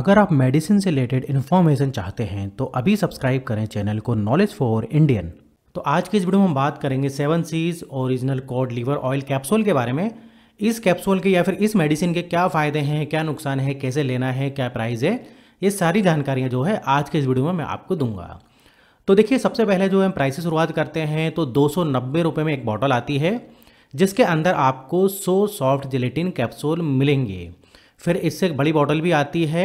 अगर आप मेडिसिन से रिलेटेड इन्फॉर्मेशन चाहते हैं तो अभी सब्सक्राइब करें चैनल को नॉलेज फॉर इंडियन तो आज के इस वीडियो में हम बात करेंगे seven seas original cod liver oil capsule के बारे में इस कैप्सूल के या फिर इस मेडिसिन के क्या फ़ायदे हैं क्या नुकसान है कैसे लेना है क्या प्राइस है ये सारी जानकारियाँ जो है आज के इस वीडियो में मैं आपको दूंगा तो देखिए सबसे पहले जो हम प्राइस शुरुआत करते हैं तो दो सौ में एक बॉटल आती है जिसके अंदर आपको सो सॉफ्ट जिलेटिन कैप्सूल मिलेंगे फिर इससे एक बड़ी बॉटल भी आती है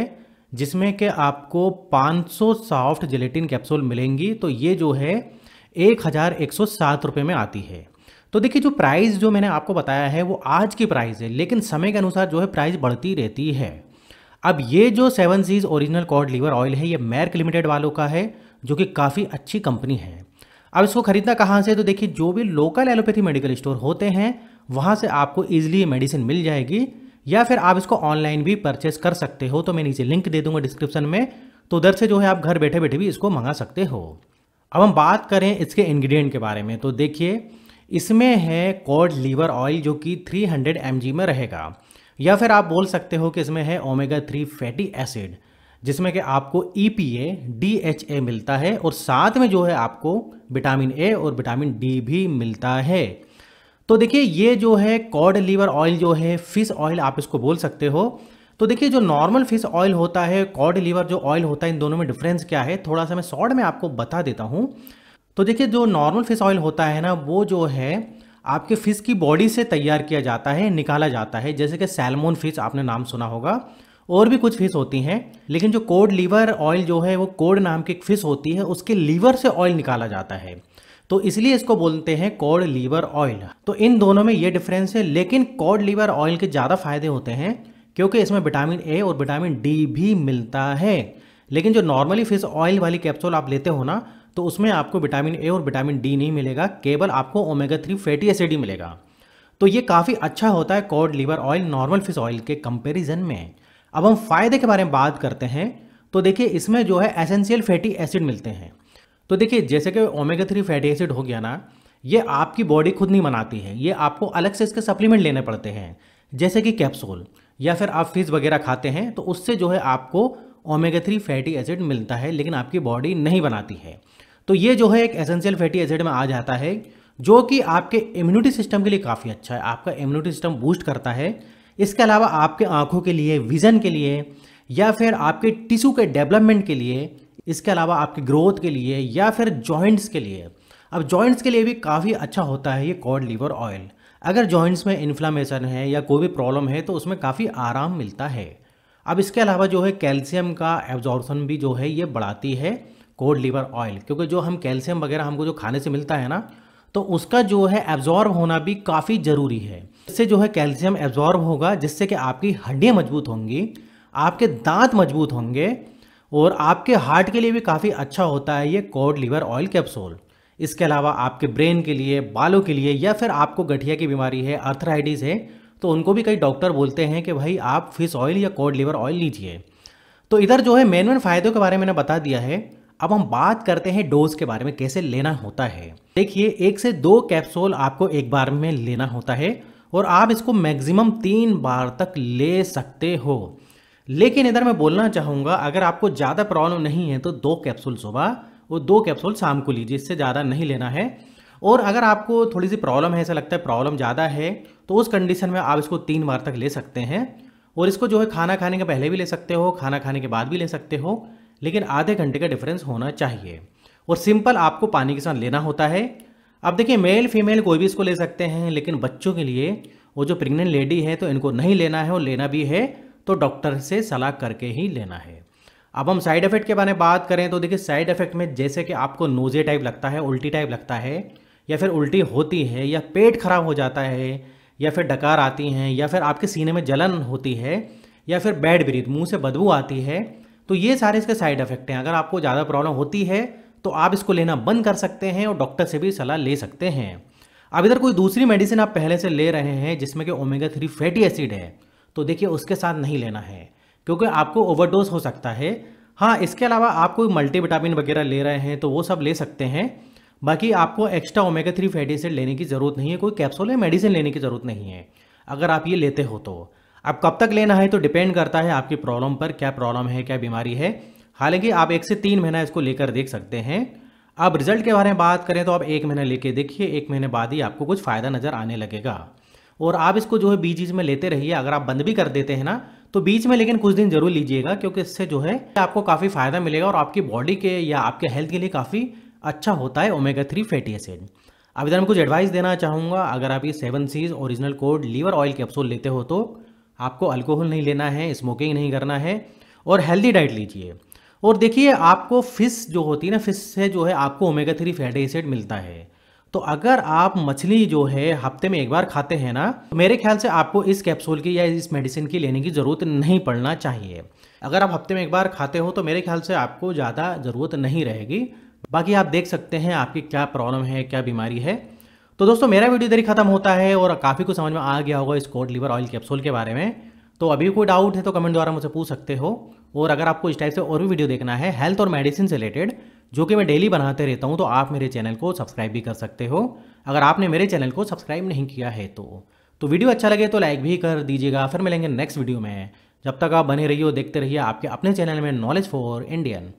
जिसमें कि आपको 500 सॉफ्ट जिलेटिन कैप्सूल मिलेंगी तो ये जो है एक हज़ार एक सौ सात रुपये में आती है तो देखिए जो प्राइस जो मैंने आपको बताया है वो आज की प्राइस है लेकिन समय के अनुसार जो है प्राइस बढ़ती रहती है अब ये जो seven seas original cod liver oil है ये मैर्क लिमिटेड वालों का है जो कि काफ़ी अच्छी कंपनी है अब इसको खरीदना कहाँ से तो देखिए जो भी लोकल एलोपैथी मेडिकल स्टोर होते हैं वहाँ से आपको ईजिली मेडिसिन मिल जाएगी या फिर आप इसको ऑनलाइन भी परचेस कर सकते हो तो मैं नीचे लिंक दे दूंगा डिस्क्रिप्शन में तो उधर से जो है आप घर बैठे बैठे भी इसको मंगा सकते हो अब हम बात करें इसके इंग्रेडिएंट के बारे में तो देखिए इसमें है कॉड लीवर ऑयल जो कि 300 हंड्रेड में रहेगा या फिर आप बोल सकते हो कि इसमें है ओमेगा थ्री फैटी एसिड जिसमें कि आपको E P A D H A मिलता है और साथ में जो है आपको विटामिन ए और विटामिन डी भी मिलता है तो देखिए ये जो है कॉड लीवर ऑयल जो है फिश ऑयल आप इसको बोल सकते हो तो देखिए जो नॉर्मल फिश ऑयल होता है कॉड लीवर जो ऑयल होता है इन दोनों में डिफरेंस क्या है थोड़ा सा मैं शॉर्ट में आपको बता देता हूँ तो देखिए जो नॉर्मल फिश ऑयल होता है ना वो जो है आपके फिश की बॉडी से तैयार किया जाता है निकाला जाता है जैसे कि सैलमोन फिश आपने नाम सुना होगा और भी कुछ फिश होती हैं लेकिन जो कोड लीवर ऑयल जो है वो कोड नाम की एक फिश होती है उसके लीवर से ऑयल निकाला जाता है तो इसलिए इसको बोलते हैं कॉड लीवर ऑयल तो इन दोनों में ये डिफरेंस है लेकिन कॉड लीवर ऑयल के ज़्यादा फायदे होते हैं क्योंकि इसमें विटामिन ए और विटामिन डी भी मिलता है लेकिन जो नॉर्मली फिश ऑयल वाली कैप्सूल आप लेते हो ना तो उसमें आपको विटामिन ए और विटामिन डी नहीं मिलेगा केवल आपको ओमेगा थ्री फैटी एसिड ही मिलेगा तो ये काफ़ी अच्छा होता है cod liver oil normal fish oil के कंपेरिजन में अब हम फायदे के बारे में बात करते हैं तो देखिए इसमें जो है एसेंशियल फैटी एसिड मिलते हैं तो देखिए जैसे कि ओमेगा थ्री फैटी एसिड हो गया ना ये आपकी बॉडी खुद नहीं बनाती है ये आपको अलग से इसके सप्लीमेंट लेने पड़ते हैं जैसे कि कैप्सूल या फिर आप फिश वगैरह खाते हैं तो उससे जो है आपको ओमेगा थ्री फैटी एसिड मिलता है लेकिन आपकी बॉडी नहीं बनाती है तो ये जो है एक एसेंशियल फैटी एसिड में आ जाता है जो कि आपके इम्यूनिटी सिस्टम के लिए काफ़ी अच्छा है आपका इम्यूनिटी सिस्टम बूस्ट करता है इसके अलावा आपके आँखों के लिए विज़न के लिए या फिर आपके टिश्यू के डेवलपमेंट के लिए इसके अलावा आपके ग्रोथ के लिए या फिर जॉइंट्स के लिए अब जॉइंट्स के लिए भी काफ़ी अच्छा होता है ये कॉड लीवर ऑयल अगर जॉइंट्स में इन्फ्लामेशन है या कोई भी प्रॉब्लम है तो उसमें काफ़ी आराम मिलता है अब इसके अलावा जो है कैल्शियम का एब्जॉर्बन भी जो है ये बढ़ाती है कोड लीवर ऑयल क्योंकि जो हम कैल्शियम वगैरह हमको जो खाने से मिलता है ना तो उसका जो है एब्जॉर्ब होना भी काफ़ी ज़रूरी है इससे जो है कैल्शियम एब्जॉर्ब होगा जिससे कि आपकी हड्डियाँ मजबूत होंगी आपके दांत मजबूत होंगे और आपके हार्ट के लिए भी काफ़ी अच्छा होता है ये कॉड लीवर ऑयल कैप्सूल इसके अलावा आपके ब्रेन के लिए बालों के लिए या फिर आपको गठिया की बीमारी है अर्थराइटिस है तो उनको भी कई डॉक्टर बोलते हैं कि भाई आप फिश ऑयल या कोड लीवर ऑयल लीजिए तो इधर जो है मेन मेन फ़ायदों के बारे में मैंने बता दिया है अब हम बात करते हैं डोज के बारे में कैसे लेना होता है देखिए एक से दो कैप्सूल आपको एक बार में लेना होता है और आप इसको मैक्सिमम तीन बार तक ले सकते हो लेकिन इधर मैं बोलना चाहूँगा अगर आपको ज़्यादा प्रॉब्लम नहीं है तो दो कैप्सूल सुबह और दो कैप्सूल शाम को लीजिए इससे ज़्यादा नहीं लेना है और अगर आपको थोड़ी सी प्रॉब्लम है ऐसा लगता है प्रॉब्लम ज़्यादा है तो उस कंडीशन में आप इसको तीन बार तक ले सकते हैं और इसको जो है खाना खाने के पहले भी ले सकते हो खाना खाने के बाद भी ले सकते हो लेकिन आधे घंटे का डिफरेंस होना चाहिए और सिंपल आपको पानी के साथ लेना होता है अब देखिए मेल फीमेल कोई भी इसको ले सकते हैं लेकिन बच्चों के लिए वो जो प्रेग्नेंट लेडी है तो इनको नहीं लेना है और लेना भी है तो डॉक्टर से सलाह करके ही लेना है अब हम साइड इफेक्ट के बारे में बात करें तो देखिए साइड इफेक्ट में जैसे कि आपको नोजे टाइप लगता है उल्टी टाइप लगता है या फिर उल्टी होती है या पेट खराब हो जाता है या फिर डकार आती हैं या फिर आपके सीने में जलन होती है या फिर बैड ब्रीथ मुंह से बदबू आती है तो ये सारे इसके साइड इफेक्ट हैं अगर आपको ज़्यादा प्रॉब्लम होती है तो आप इसको लेना बंद कर सकते हैं और डॉक्टर से भी सलाह ले सकते हैं अब इधर कोई दूसरी मेडिसिन आप पहले से ले रहे हैं जिसमें कि ओमेगा थ्री फैटी एसिड है तो देखिए उसके साथ नहीं लेना है क्योंकि आपको ओवरडोज हो सकता है हाँ इसके अलावा आप कोई मल्टीविटामिन वगैरह ले रहे हैं तो वो सब ले सकते हैं बाकी आपको extra omega three fatty acid लेने की ज़रूरत नहीं है कोई कैप्सूल या मेडिसिन लेने की ज़रूरत नहीं है अगर आप ये लेते हो तो अब कब तक लेना है तो डिपेंड करता है आपकी प्रॉब्लम पर क्या प्रॉब्लम है क्या बीमारी है हालांकि आप एक से तीन महीना इसको लेकर देख सकते हैं अब रिजल्ट के बारे में बात करें तो आप एक महीना लेके देखिए एक महीने बाद ही आपको कुछ फ़ायदा नज़र आने लगेगा और आप इसको जो है बीच बीच में लेते रहिए अगर आप बंद भी कर देते हैं ना तो बीच में लेकिन कुछ दिन जरूर लीजिएगा क्योंकि इससे जो है आपको काफ़ी फायदा मिलेगा और आपकी बॉडी के या आपके हेल्थ के लिए काफ़ी अच्छा होता है ओमेगा थ्री फैटी एसिड अब इधर मैं कुछ एडवाइस देना चाहूँगा अगर आप ये seven seas original cod liver oil capsule लेते हो तो आपको अल्कोहल नहीं लेना है स्मोकिंग नहीं करना है और हेल्दी डाइट लीजिए और देखिए आपको फिश जो होती है ना फिश से जो है आपको ओमेगा थ्री फैटी एसिड मिलता है तो अगर आप मछली जो है हफ्ते में एक बार खाते हैं ना तो मेरे ख्याल से आपको इस कैप्सूल की या इस मेडिसिन की लेने की ज़रूरत नहीं पड़ना चाहिए अगर आप हफ्ते में एक बार खाते हो तो मेरे ख्याल से आपको ज़्यादा ज़रूरत नहीं रहेगी बाकी आप देख सकते हैं आपकी क्या प्रॉब्लम है क्या बीमारी है तो दोस्तों मेरा वीडियो इधर ही खत्म होता है और काफ़ी कुछ समझ में आ गया होगा इस कोड लीवर ऑयल कैप्सूल के बारे में तो अभी कोई डाउट है तो कमेंट द्वारा मुझसे पूछ सकते हो और अगर आपको इस टाइप से और भी वीडियो देखना है हेल्थ और मेडिसिन से रिलेटेड जो कि मैं डेली बनाते रहता हूँ तो आप मेरे चैनल को सब्सक्राइब भी कर सकते हो अगर आपने मेरे चैनल को सब्सक्राइब नहीं किया है तो तो वीडियो अच्छा लगे तो लाइक भी कर दीजिएगा फिर मिलेंगे नेक्स्ट वीडियो में जब तक आप बने रहिए देखते रहिए आपके अपने चैनल में नॉलेज फॉर इंडियन